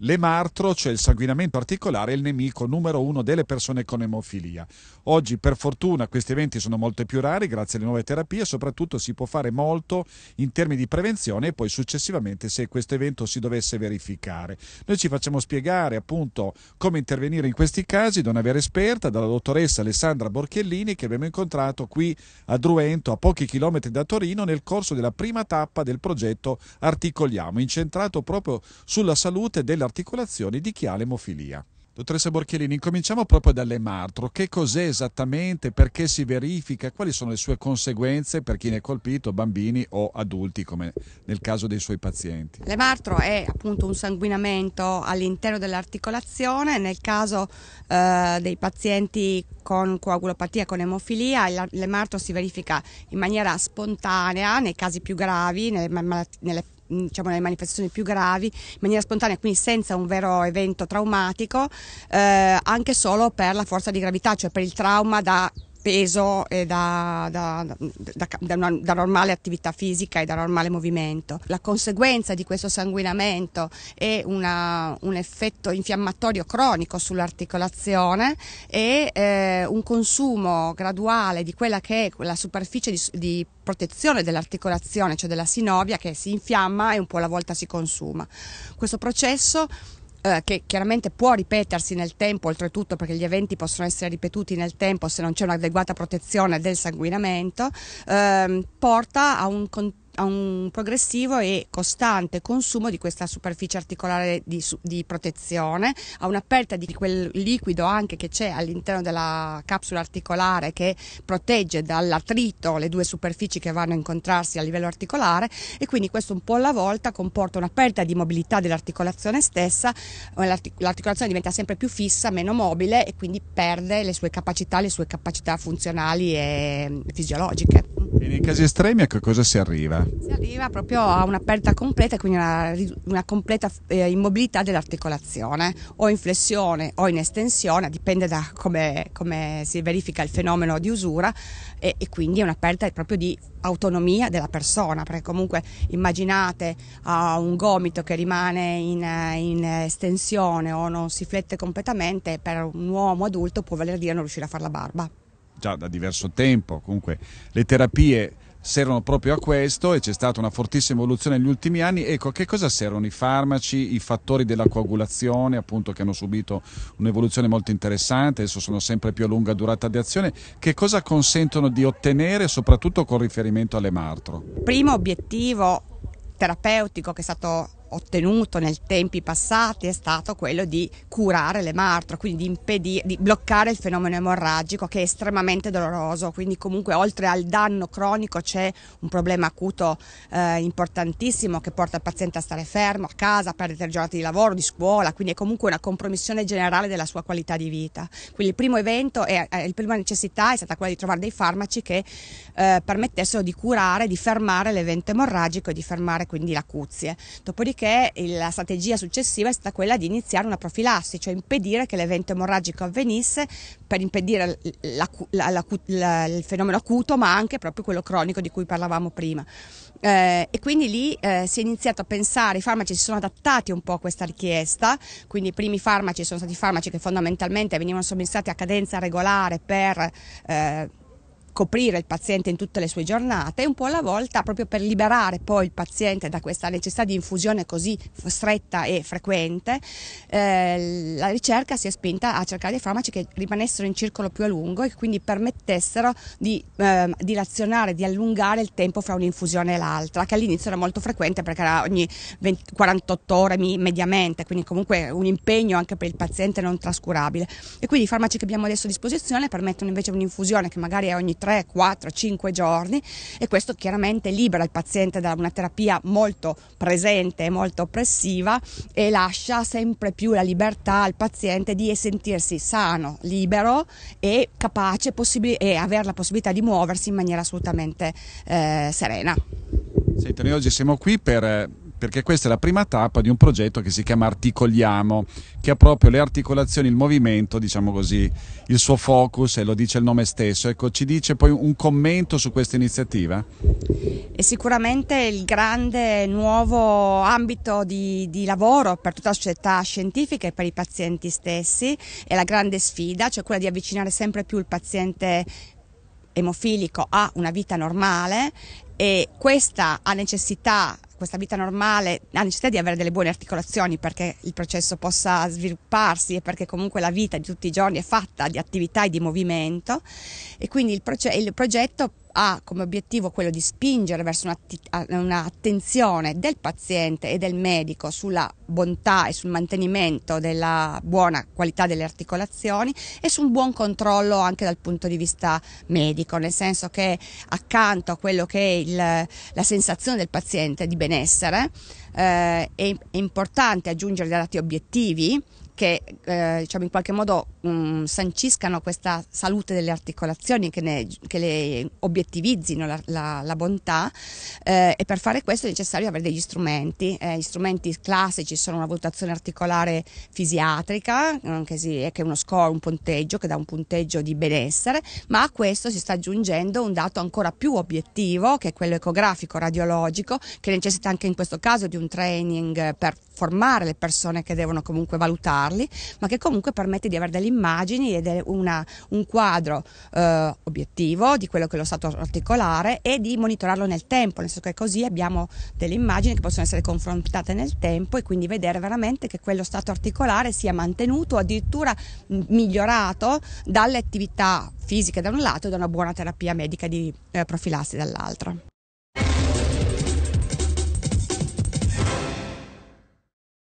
L'emartro, cioè il sanguinamento articolare, è il nemico numero uno delle persone con emofilia. Oggi, per fortuna, questi eventi sono molto più rari grazie alle nuove terapie e soprattutto si può fare molto in termini di prevenzione e poi successivamente se questo evento si dovesse verificare. Noi ci facciamo spiegare appunto come intervenire in questi casi da una vera esperta, dalla dottoressa Alessandra Borchiellini che abbiamo incontrato qui a Druento, a pochi chilometri da Torino, nel corso della prima tappa del progetto Articoliamo, incentrato proprio sulla salute della articolazioni di chi ha l'emofilia. Dottoressa Borchielini, incominciamo proprio dall'emartro. Che cos'è esattamente, perché si verifica, quali sono le sue conseguenze per chi ne è colpito, bambini o adulti, come nel caso dei suoi pazienti? L'emartro è appunto un sanguinamento all'interno dell'articolazione. Nel caso eh, dei pazienti con coagulopatia, con emofilia, l'emartro si verifica in maniera spontanea nei casi più gravi, nelle, nelle diciamo, nelle manifestazioni più gravi in maniera spontanea, quindi senza un vero evento traumatico, eh, anche solo per la forza di gravità, cioè per il trauma da peso eh, da, da, da, da, una, da normale attività fisica e da normale movimento. La conseguenza di questo sanguinamento è una, un effetto infiammatorio cronico sull'articolazione e eh, un consumo graduale di quella che è la superficie di, di protezione dell'articolazione, cioè della sinovia, che si infiamma e un po' alla volta si consuma. Questo processo eh, che chiaramente può ripetersi nel tempo, oltretutto perché gli eventi possono essere ripetuti nel tempo se non c'è un'adeguata protezione del sanguinamento, ehm, porta a un continuo a un progressivo e costante consumo di questa superficie articolare di, di protezione, a una perdita di quel liquido anche che c'è all'interno della capsula articolare che protegge dall'attrito le due superfici che vanno a incontrarsi a livello articolare e quindi questo un po' alla volta comporta una perdita di mobilità dell'articolazione stessa, eh, l'articolazione diventa sempre più fissa, meno mobile e quindi perde le sue capacità, le sue capacità funzionali e mm, fisiologiche. E nei casi estremi a che cosa si arriva? Si arriva proprio a una perdita completa, quindi una, una completa eh, immobilità dell'articolazione, o in flessione o in estensione, dipende da come, come si verifica il fenomeno di usura, e, e quindi è una perdita proprio di autonomia della persona, perché comunque immaginate uh, un gomito che rimane in, in, estensione o non si flette completamente, per un uomo adulto può voler dire non riuscire a fare la barba già da diverso tempo, comunque le terapie servono proprio a questo e c'è stata una fortissima evoluzione negli ultimi anni. Ecco, che cosa servono i farmaci, i fattori della coagulazione, appunto, che hanno subito un'evoluzione molto interessante, adesso sono sempre più a lunga durata di azione. Che cosa consentono di ottenere, soprattutto con riferimento all'emartro? Primo obiettivo terapeutico che è stato ottenuto nei tempi passati è stato quello di curare le martro, quindi di, impedire, di bloccare il fenomeno emorragico che è estremamente doloroso, quindi comunque oltre al danno cronico c'è un problema acuto eh, importantissimo che porta il paziente a stare fermo, a casa, a perdere giornate di lavoro, di scuola, quindi è comunque una compromissione generale della sua qualità di vita. Quindi il primo evento, e è, la prima necessità è stata quella di trovare dei farmaci che eh, permettessero di curare, di fermare l'evento emorragico e di fermare quindi l'acuzie. Dopodiché perché la strategia successiva è stata quella di iniziare una profilassi, cioè impedire che l'evento emorragico avvenisse per impedire la, la, la, il fenomeno acuto ma anche proprio quello cronico di cui parlavamo prima. Eh, e quindi lì eh, si è iniziato a pensare, i farmaci si sono adattati un po' a questa richiesta, quindi i primi farmaci sono stati farmaci che fondamentalmente venivano somministrati a cadenza regolare per... Eh, coprire il paziente in tutte le sue giornate e un po' alla volta proprio per liberare poi il paziente da questa necessità di infusione così stretta e frequente, eh, la ricerca si è spinta a cercare dei farmaci che rimanessero in circolo più a lungo e quindi permettessero di eh, dilazionare, di allungare il tempo fra un'infusione e l'altra, che all'inizio era molto frequente perché era ogni 20, 48 ore mediamente, quindi comunque un impegno anche per il paziente non trascurabile. E quindi i farmaci che abbiamo adesso a disposizione permettono invece un'infusione che magari è ogni 3 3, 4, 5 giorni e questo chiaramente libera il paziente da una terapia molto presente e molto oppressiva e lascia sempre più la libertà al paziente di sentirsi sano, libero e capace possib- e avere la possibilità di muoversi in maniera assolutamente eh, serena. Senta, noi oggi siamo qui per eh, perché questa è la prima tappa di un progetto che si chiama Articoliamo, che ha proprio le articolazioni, il movimento, diciamo così, il suo focus e lo dice il nome stesso. Ecco, ci dice poi un commento su questa iniziativa? È sicuramente il grande nuovo ambito di, di lavoro per tutta la società scientifica e per i pazienti stessi, è la grande sfida, cioè quella di avvicinare sempre più il paziente emofilico a una vita normale e questa ha necessità questa vita normale ha necessità di avere delle buone articolazioni perché il processo possa svilupparsi e perché comunque la vita di tutti i giorni è fatta di attività e di movimento e quindi il, proce- il progetto ha come obiettivo quello di spingere verso un'attenzione del paziente e del medico sulla bontà e sul mantenimento della buona qualità delle articolazioni e su un buon controllo anche dal punto di vista medico, nel senso che accanto a quello che è il, la sensazione del paziente di benessere eh, è, è importante aggiungere dei dati obiettivi che eh, diciamo in qualche modo mh, mm, sanciscano questa salute delle articolazioni, che, ne, che le obiettivizzino la, la, la bontà eh, e per fare questo è necessario avere degli strumenti. Eh, gli strumenti classici sono una valutazione articolare fisiatrica, che, si, che, è uno score, un punteggio, che dà un punteggio di benessere, ma a questo si sta aggiungendo un dato ancora più obiettivo, che è quello ecografico, radiologico, che necessita anche in questo caso di un training per formare le persone che devono comunque valutarli, ma che comunque permette di avere delle immagini e una, un quadro eh, obiettivo di quello che è lo stato articolare e di monitorarlo nel tempo, nel senso che così abbiamo delle immagini che possono essere confrontate nel tempo e quindi vedere veramente che quello stato articolare sia mantenuto o addirittura migliorato dalle attività fisiche da un lato e da una buona terapia medica di eh, profilassi dall'altro.